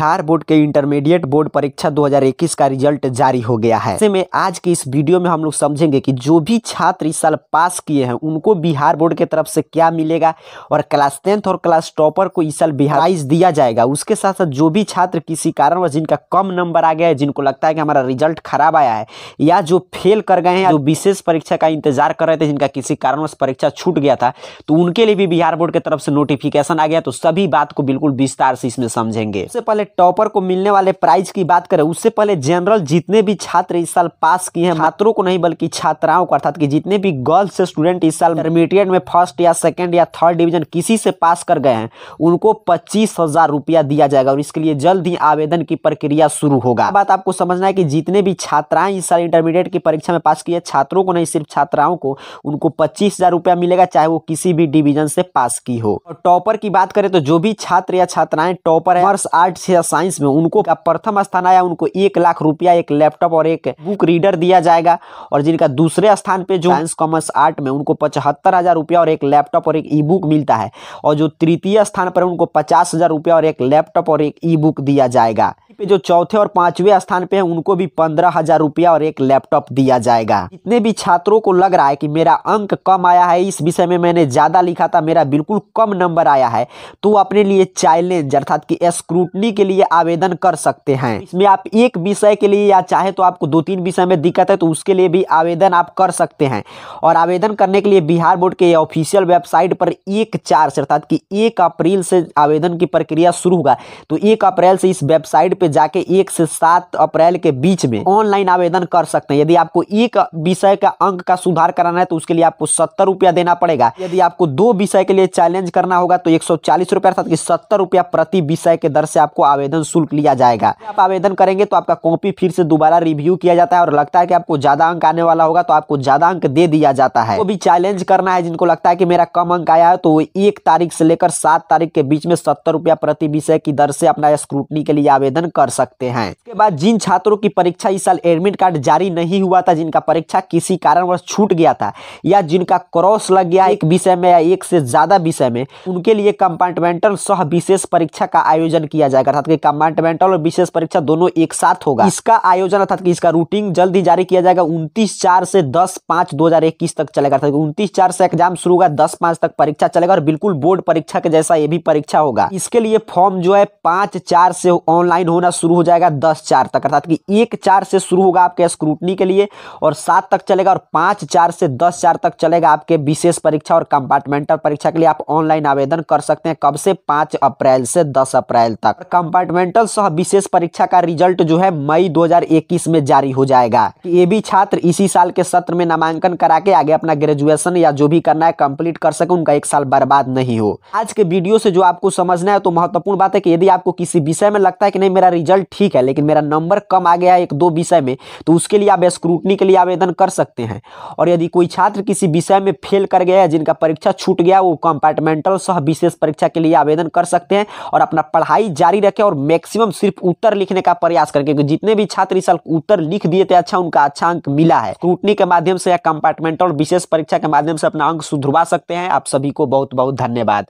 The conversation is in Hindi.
बिहार बोर्ड के इंटरमीडिएट बोर्ड परीक्षा 2021 का रिजल्ट जारी हो गया है ऐसे में आज की इस वीडियो में हम लोग समझेंगे कि जो भी छात्र इस साल पास किए हैं उनको बिहार बोर्ड के तरफ से क्या मिलेगा और क्लास टेंथ और क्लास टॉपर को इस साल बिहाराइज दिया जाएगा उसके साथ साथ जो भी छात्र किसी कारण जिनका कम नंबर आ गया है जिनको लगता है कि हमारा रिजल्ट खराब आया है या जो फेल कर गए हैं जो विशेष परीक्षा का इंतजार कर रहे थे जिनका किसी कारणवश परीक्षा छूट गया था तो उनके लिए भी बिहार बोर्ड की तरफ से नोटिफिकेशन आ गया तो सभी बात को बिल्कुल विस्तार से इसमें समझेंगे सबसे पहले टॉपर को मिलने वाले प्राइज की बात करें उससे पहले जनरल जितने भी छात्र इस साल पास किए हैं छात्रों को नहीं बल्कि छात्राओं को अर्थात की जितने भी गर्ल्स स्टूडेंट इस साल इंटरमीडिएट में फर्स्ट या सेकेंड या थर्ड डिविजन किसी से पास कर गए हैं उनको पच्चीस रुपया दिया जाएगा और इसके लिए जल्द ही आवेदन की प्रक्रिया शुरू होगा बात आपको समझना है की जितने भी छात्राएं इस साल इंटरमीडिएट की परीक्षा में पास किए छात्रों को नहीं सिर्फ छात्राओं को उनको पच्चीस हजार रुपया मिलेगा चाहे वो किसी भी डिवीजन से पास की हो और टॉपर की बात करें तो जो भी छात्र या छात्राएं टॉपर है आर्ट्स या या साइंस में उनको प्रथम स्थान आया उनको एक लाख रुपया एक लैपटॉप और एक बुक रीडर दिया जाएगा और जिनका दूसरे स्थान पे जो साइंस कॉमर्स आर्ट में उनको पचहत्तर हज़ार रुपया और एक लैपटॉप और एक ई बुक मिलता है और जो तृतीय स्थान पर उनको पचास हज़ार रुपया और एक लैपटॉप और एक ई बुक दिया जाएगा पे जो चौथे और पांचवें स्थान पे हैं उनको भी पंद्रह हजार रुपया और एक लैपटॉप दिया जाएगा इतने भी छात्रों को लग रहा है कि मेरा अंक कम आया है इस विषय में मैंने ज़्यादा लिखा था मेरा बिल्कुल कम नंबर आया है तो अपने लिए चैलेंज अर्थात की स्क्रूटनी के लिए आवेदन कर सकते हैं इसमें आप एक विषय के लिए या चाहे तो आपको दो तीन विषय में दिक्कत है तो उसके लिए भी आवेदन आप कर सकते हैं और आवेदन करने के लिए बिहार बोर्ड के ऑफिशियल वेबसाइट पर एक चार्ज अर्थात की एक अप्रैल से आवेदन की प्रक्रिया शुरू होगा तो एक अप्रैल से इस वेबसाइट पे जाके एक से सात अप्रैल के बीच में ऑनलाइन आवेदन कर सकते हैं यदि आपको एक विषय का अंक का सुधार कराना है तो उसके लिए आपको सत्तर रुपया देना पड़ेगा यदि आपको दो विषय के लिए चैलेंज करना होगा तो एक सौ चालीस रुपया अर्थात सत्तर रुपया प्रति विषय के दर से आपको आवेदन शुल्क लिया जाएगा आप आवेदन करेंगे तो आपका कॉपी फिर से दोबारा रिव्यू किया जाता है और लगता है कि आपको ज्यादा अंक आने वाला होगा तो आपको ज्यादा अंक दे दिया जाता है वो भी चैलेंज करना है जिनको लगता है कि मेरा कम अंक आया है तो वो एक तारीख से लेकर सात तारीख के बीच में सत्तर रुपया प्रति विषय की दर से अपना स्क्रूटनी के लिए आवेदन कर सकते हैं इसके बाद जिन छात्रों की परीक्षा इस साल एडमिट कार्ड जारी नहीं हुआ था जिनका परीक्षा किसी कारणवश छूट गया था या जिनका क्रॉस लग गया एक विषय में या एक से ज़्यादा विषय में उनके लिए कंपार्टमेंटल सह विशेष परीक्षा का आयोजन किया जाएगा अर्थात कि कंपार्टमेंटल और विशेष परीक्षा दोनों एक साथ होगा इसका आयोजन अर्थात कि इसका रूटीन जल्द ही जारी किया जाएगा उन्तीस चार से दस पांच दो तक चलेगा अर्थात उनतीस चार से एग्जाम शुरू होगा दस पांच तक परीक्षा चलेगा और बिल्कुल बोर्ड परीक्षा के जैसा ये भी परीक्षा होगा इसके लिए फॉर्म जो है पांच चार से ऑनलाइन होने होना शुरू हो जाएगा दस चार तक अर्थात कि एक चार से शुरू होगा आपके स्क्रूटनी के लिए और सात तक चलेगा और पाँच चार से दस चार तक चलेगा आपके विशेष परीक्षा और कंपार्टमेंटल परीक्षा के लिए आप ऑनलाइन आवेदन कर सकते हैं कब से पाँच अप्रैल से दस अप्रैल तक कंपार्टमेंटल सह विशेष परीक्षा का रिजल्ट जो है मई दो में जारी हो जाएगा ये भी छात्र इसी साल के सत्र में नामांकन करा के आगे अपना ग्रेजुएशन या जो भी करना है कंप्लीट कर सके उनका एक साल बर्बाद नहीं हो आज के वीडियो से जो आपको समझना है तो महत्वपूर्ण बात है कि यदि आपको किसी विषय में लगता है कि नहीं मेरा रिजल्ट ठीक है लेकिन मेरा नंबर कम आ गया है एक दो विषय में तो उसके लिए आप स्क्रूटनी के लिए आवेदन कर सकते हैं और यदि कोई छात्र किसी विषय में फेल कर गया है जिनका परीक्षा छूट गया वो कंपार्टमेंटल सह विशेष परीक्षा के लिए आवेदन कर सकते हैं और अपना पढ़ाई जारी रखें और मैक्सिमम सिर्फ उत्तर लिखने का प्रयास करें क्योंकि जितने भी छात्र इस साल उत्तर लिख दिए थे अच्छा उनका अच्छा अंक मिला है स्क्रूटनी के माध्यम से या कंपार्टमेंटल विशेष परीक्षा के माध्यम से अपना अंक सुधरवा सकते हैं आप सभी को बहुत बहुत धन्यवाद